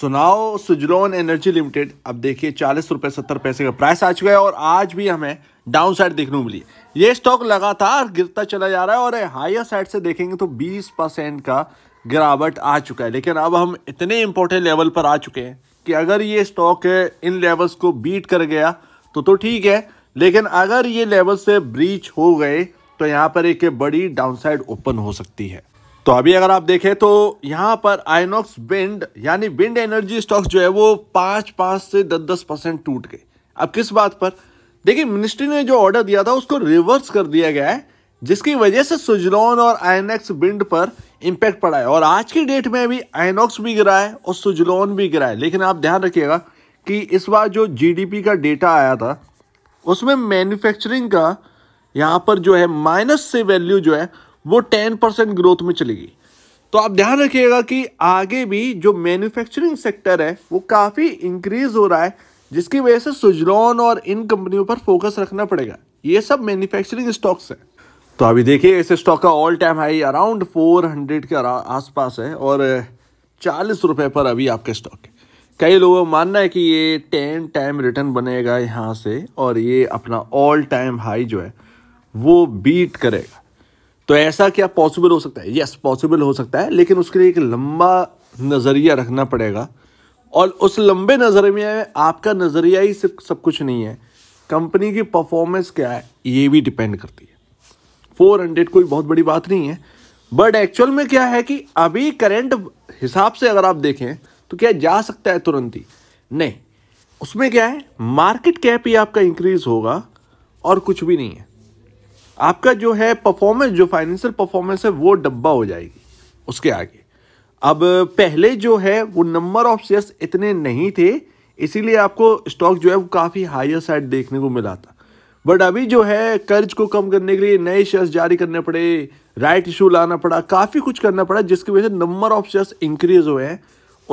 सुनाओ Suzlon energy limited अब देखिए चालीस रुपये सत्तर पैसे का प्राइस आ चुका है और आज भी हमें डाउन साइड देखने को मिली ये स्टॉक लगातार गिरता चला जा रहा है और हायर साइड से देखेंगे तो 20 परसेंट का गिरावट आ चुका है लेकिन अब हम इतने इम्पोर्टेंट लेवल पर आ चुके हैं कि अगर ये स्टॉक इन लेवल्स को बीट कर गया तो तो ठीक है लेकिन अगर ये लेवल से ब्रीच हो गए तो यहाँ पर एक बड़ी डाउन साइड ओपन हो सकती है तो अभी अगर आप देखें तो यहाँ पर आइनॉक्स बिंड यानी बिंड एनर्जी स्टॉक्स जो है वो पाँच पाँच से दस दस परसेंट टूट गए अब किस बात पर देखिए मिनिस्ट्री ने जो ऑर्डर दिया था उसको रिवर्स कर दिया गया है जिसकी वजह से सुजलॉन और आइनॉक्स बिंड पर इम्पैक्ट पड़ा है और आज की डेट में अभी आइनॉक्स भी गिरा है और सुजलॉन भी गिरा है लेकिन आप ध्यान रखिएगा कि इस बार जो जी का डेटा आया था उसमें मैन्युफैक्चरिंग का यहाँ पर जो है माइनस से वैल्यू जो है वो टेन परसेंट ग्रोथ में चलेगी तो आप ध्यान रखिएगा कि आगे भी जो मैन्युफैक्चरिंग सेक्टर है वो काफ़ी इंक्रीज हो रहा है जिसकी वजह से सुजलॉन और इन कंपनियों पर फोकस रखना पड़ेगा ये सब मैन्युफैक्चरिंग स्टॉक्स है तो अभी देखिए ऐसे स्टॉक का all time high around four hundred के आसपास है और चालीस रुपये पर अभी आपके स्टॉक है कई लोगों का मानना है कि ये टेन टाइम रिटर्न बनेगा यहाँ से और ये अपना ऑल टाइम हाई जो है वो बीट करेगा तो ऐसा क्या पॉसिबल हो सकता है यस पॉसिबल हो सकता है लेकिन उसके लिए एक लंबा नज़रिया रखना पड़ेगा और उस लंबे नज़रिए में आपका नज़रिया ही सिर्फ सब कुछ नहीं है कंपनी की परफॉर्मेंस क्या है ये भी डिपेंड करती है फोर हंड्रेड कोई बहुत बड़ी बात नहीं है बट एक्चुअल में क्या है कि अभी करेंट हिसाब से अगर आप देखें तो क्या जा सकता है तुरंत ही नहीं उसमें क्या है मार्केट कैप ही आपका इंक्रीज होगा और कुछ भी नहीं है आपका जो है परफॉर्मेंस जो फाइनेंशियल परफॉर्मेंस है वो डब्बा हो जाएगी उसके आगे अब पहले जो है वो नंबर ऑफ शेयर्स इतने नहीं थे इसीलिए आपको स्टॉक जो है वो काफ़ी हायर साइड देखने को मिला था बट अभी जो है कर्ज को कम करने के लिए नए शेयर्स जारी करने पड़े राइट इशू लाना पड़ा काफ़ी कुछ करना पड़ा जिसकी वजह से नंबर ऑफ शेयर्स इंक्रीज हुए हैं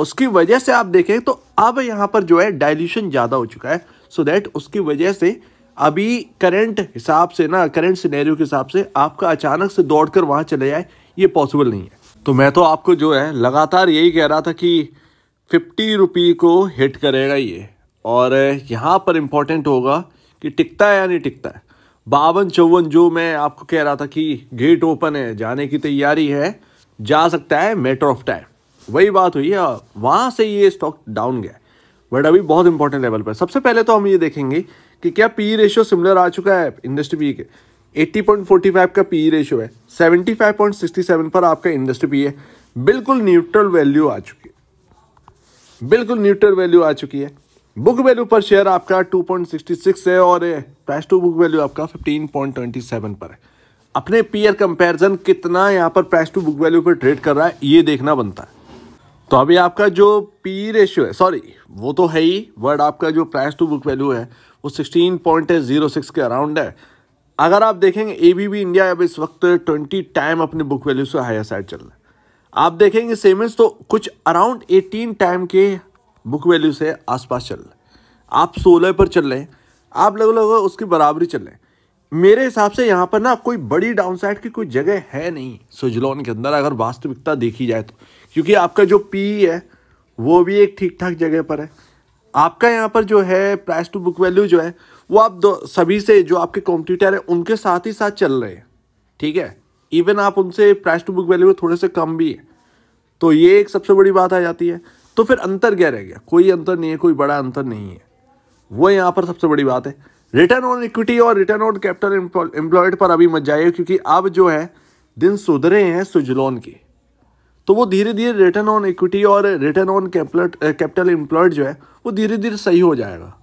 उसकी वजह से आप देखें तो अब यहाँ पर जो है डायल्यूशन ज़्यादा हो चुका है सो so दैट उसकी वजह से अभी करंट हिसाब से ना करंट सिनेरियो के हिसाब से आपका अचानक से दौड़ कर वहाँ चले जाए ये पॉसिबल नहीं है तो मैं तो आपको जो है लगातार यही कह रहा था कि फिफ्टी रुपी को हिट करेगा ये और यहाँ पर इम्पोर्टेंट होगा कि टिकता है या नहीं टिकता है बावन चौवन जो मैं आपको कह रहा था कि गेट ओपन है जाने की तैयारी है जा सकता है मैटर ऑफ टाइम वही बात हुई है वहाँ से ये स्टॉक डाउन गया बट अभी बहुत इंपॉर्टेंट लेवल पर सबसे पहले तो हम ये देखेंगे कि क्या पी रेशियो सिमिलर आ चुका है इंडस्ट्री पी के 80.45 का पी रेशियो है 75.67 पर आपका इंडस्ट्री पी है बिल्कुल न्यूट्रल वैल्यू आ चुकी है बिल्कुल न्यूट्रल वैल्यू आ चुकी है बुक वैल्यू पर शेयर आपका 2.66 है और प्राइस टू बुक वैल्यू आपका 15.27 पर है अपने पीयर कंपैरिजन कितना यहाँ पर प्राइस टू बुक वैल्यू पर ट्रेड कर रहा है ये देखना बनता है तो अभी आपका जो पी रेशियो है सॉरी वो तो है ही वर्ड आपका जो प्राइस टू बुक वैल्यू है वो सिक्सटीन पॉइंट जीरो सिक्स के अराउंड है अगर आप देखेंगे ए बी बी इंडिया अब इस वक्त ट्वेंटी टाइम अपने बुक वैल्यू से हायर साइड चल रहा है आप देखेंगे सेमेंस तो कुछ अराउंड एटीन टाइम के बुक वैल्यू से आसपास चल रहा है आप सोलह पर चल रहे हैं आप लगभग लगभग उसकी बराबरी चल रहे हैं मेरे हिसाब से यहाँ पर ना कोई बड़ी डाउनसाइड की कोई जगह है नहीं स्विजलॉन के अंदर अगर वास्तविकता देखी जाए तो क्योंकि आपका जो पी e है वो भी एक ठीक ठाक जगह पर है आपका यहाँ पर जो है प्राइस टू बुक वैल्यू जो है वो आप दो सभी से जो आपके कॉम्पिटिटर हैं उनके साथ ही साथ चल रहे हैं ठीक है इवन आप उनसे प्राइस टू बुक वैल्यू थोड़े से कम भी है तो ये एक सबसे बड़ी बात आ जाती है तो फिर अंतर क्या रह गया कोई अंतर नहीं है कोई बड़ा अंतर नहीं है वो यहाँ पर सबसे बड़ी बात है रिटर्न ऑन इक्विटी और रिटर्न ऑन कैपिटल एम्प्लॉयड पर अभी मत जाइए क्योंकि अब जो है दिन सुधरे हैं सुजलोन के तो वो धीरे धीरे रिटर्न ऑन इक्विटी और रिटर्न ऑन कैपिटल एम्प्लॉयड जो है वो धीरे धीरे सही हो जाएगा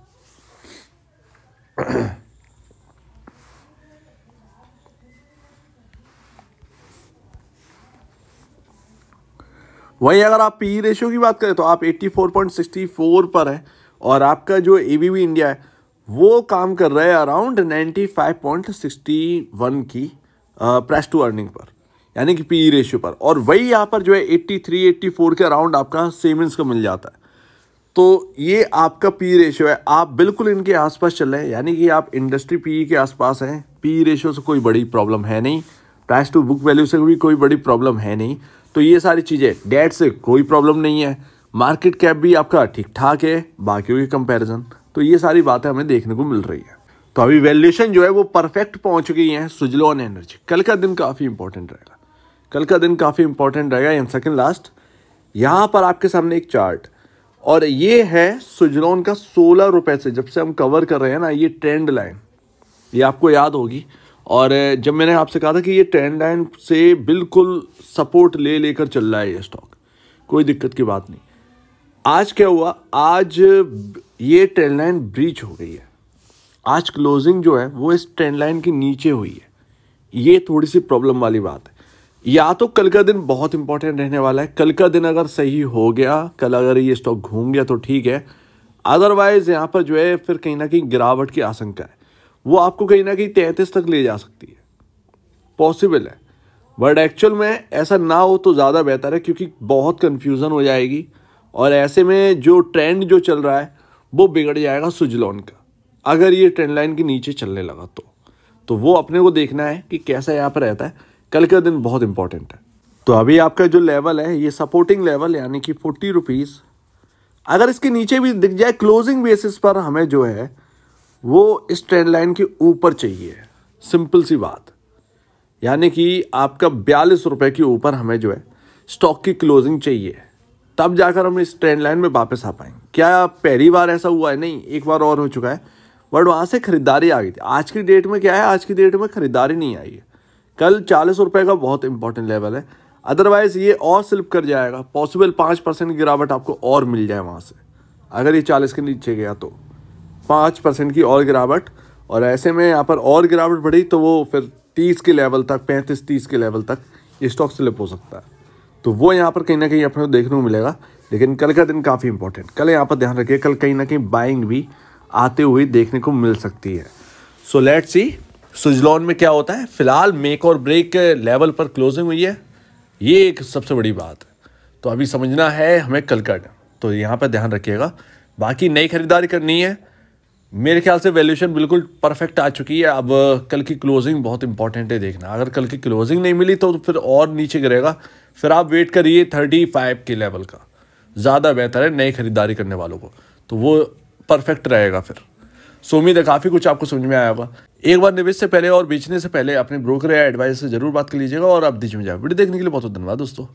वही अगर आप पी रेशियो e की बात करें तो आप 84.64 पर है और आपका जो ए इंडिया है वो काम कर रहा है अराउंड 95.61 की प्राइस टू अर्निंग पर यानी कि पी रेशियो e पर और वही यहाँ पर जो है एट्टी थ्री एट्टी फोर के अराउंड आपका सेविंग्स का मिल जाता है तो ये आपका पी रेशियो e है आप बिल्कुल इनके आसपास चल रहे हैं यानी कि आप इंडस्ट्री पी e के आसपास हैं पी रेशियो से कोई बड़ी प्रॉब्लम है नहीं प्राइस टू बुक वैल्यू से भी कोई बड़ी प्रॉब्लम है नहीं तो ये सारी चीज़ें डेट से कोई प्रॉब्लम नहीं है मार्केट कैप भी आपका ठीक ठाक है बाकियों के कंपेरिजन तो ये सारी बातें हमें देखने को मिल रही है तो अभी वैल्यूएशन जो है वो परफेक्ट पहुंच गई है सुजलॉन एनर्जी कल का दिन काफ़ी इंपॉर्टेंट रहेगा कल का दिन काफ़ी इंपॉर्टेंट रहेगा एंड सेकेंड लास्ट यहाँ पर आपके सामने एक चार्ट और ये है सुजलॉन का सोलह रुपये से जब से हम कवर कर रहे हैं ना ये ट्रेंड लाइन ये आपको याद होगी और जब मैंने आपसे कहा था कि ये ट्रेंड लाइन से बिल्कुल सपोर्ट ले लेकर चल रहा है ये स्टॉक कोई दिक्कत की बात नहीं आज क्या हुआ आज ये ट्रेंड लाइन ब्रीच हो गई है आज क्लोजिंग जो है वो इस ट्रेंड लाइन के नीचे हुई है ये थोड़ी सी प्रॉब्लम वाली बात है या तो कल का दिन बहुत इंपॉर्टेंट रहने वाला है कल का दिन अगर सही हो गया कल अगर ये स्टॉक घूम गया तो ठीक है अदरवाइज़ यहाँ पर जो है फिर कहीं ना कहीं गिरावट की आशंका है वो आपको कहीं ना कहीं तैंतीस तक ले जा सकती है पॉसिबल है बट एक्चुअल में ऐसा ना हो तो ज़्यादा बेहतर है क्योंकि बहुत कन्फ्यूज़न हो जाएगी और ऐसे में जो ट्रेंड जो चल रहा है वो बिगड़ जाएगा सुजलॉन का अगर ये ट्रेंड लाइन के नीचे चलने लगा तो तो वो अपने को देखना है कि कैसा यहाँ पर रहता है कल का दिन बहुत इंपॉर्टेंट है तो अभी आपका जो लेवल है ये सपोर्टिंग लेवल यानी कि फोर्टी रुपीज़ अगर इसके नीचे भी दिख जाए क्लोजिंग बेसिस पर हमें जो है वो इस ट्रेंड लाइन के ऊपर चाहिए सिंपल सी बात यानी कि आपका बयालीस रुपये के ऊपर हमें जो है स्टॉक की क्लोजिंग चाहिए तब जाकर हम इस ट्रेंड लाइन में वापस आ पाएंगे क्या पहली बार ऐसा हुआ है नहीं एक बार और हो चुका है बट वहाँ से ख़रीदारी आ गई थी आज की डेट में क्या है आज की डेट में ख़रीदारी नहीं आई है कल चालीस रुपये का बहुत इंपॉर्टेंट लेवल है अदरवाइज़ ये और स्लिप कर जाएगा पॉसिबल पाँच परसेंट गिरावट आपको और मिल जाए वहाँ से अगर ये चालीस के नीचे गया तो पाँच परसेंट की और गिरावट और ऐसे में यहाँ पर और गिरावट बढ़ी तो वो फिर तीस के लेवल तक पैंतीस तीस के लेवल तक ये स्टॉक स्लिप हो सकता है तो वो यहाँ पर कहीं ना कहीं अपने को देखने को मिलेगा लेकिन कल का दिन काफ़ी इंपॉर्टेंट कल यहाँ पर ध्यान रखिए कल कहीं ना कहीं बाइंग भी आते हुए देखने को मिल सकती है सो लेट्स सी स्विजलॉन में क्या होता है फिलहाल मेक और ब्रेक लेवल पर क्लोजिंग हुई है ये एक सबसे बड़ी बात है तो अभी समझना है हमें कलकट तो यहाँ पर ध्यान रखिएगा बाकी नई खरीदारी करनी है मेरे ख्याल से वैल्यूशन बिल्कुल परफेक्ट आ चुकी है अब कल की क्लोजिंग बहुत इंपॉर्टेंट है देखना अगर कल की क्लोजिंग नहीं मिली तो फिर और नीचे गिरेगा फिर आप वेट करिए थर्टी फाइव के लेवल का ज़्यादा बेहतर है नई खरीदारी करने वालों को तो वो परफेक्ट रहेगा फिर सो उम्मीद है काफ़ी कुछ आपको समझ में आया होगा एक बार निवेश से पहले और बेचने से पहले अपने ब्रोकर या एडवाइजर से जरूर बात कर लीजिएगा और आप दीजिए जाए वीडियो देखने के लिए बहुत बहुत धन्यवाद दोस्तों